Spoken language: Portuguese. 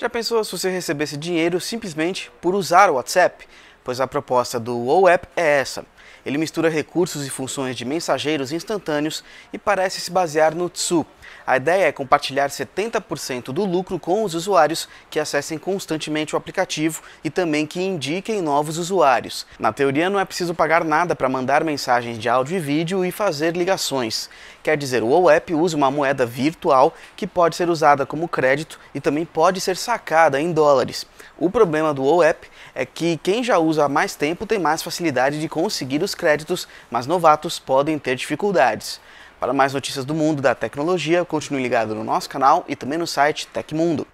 Já pensou se você recebesse dinheiro simplesmente por usar o WhatsApp? Pois a proposta do WoWApp é essa. Ele mistura recursos e funções de mensageiros instantâneos e parece se basear no Tsu, a ideia é compartilhar 70% do lucro com os usuários que acessem constantemente o aplicativo e também que indiquem novos usuários. Na teoria, não é preciso pagar nada para mandar mensagens de áudio e vídeo e fazer ligações. Quer dizer, o Oep usa uma moeda virtual que pode ser usada como crédito e também pode ser sacada em dólares. O problema do Oep é que quem já usa há mais tempo tem mais facilidade de conseguir os créditos, mas novatos podem ter dificuldades. Para mais notícias do mundo da tecnologia, continue ligado no nosso canal e também no site Tecmundo.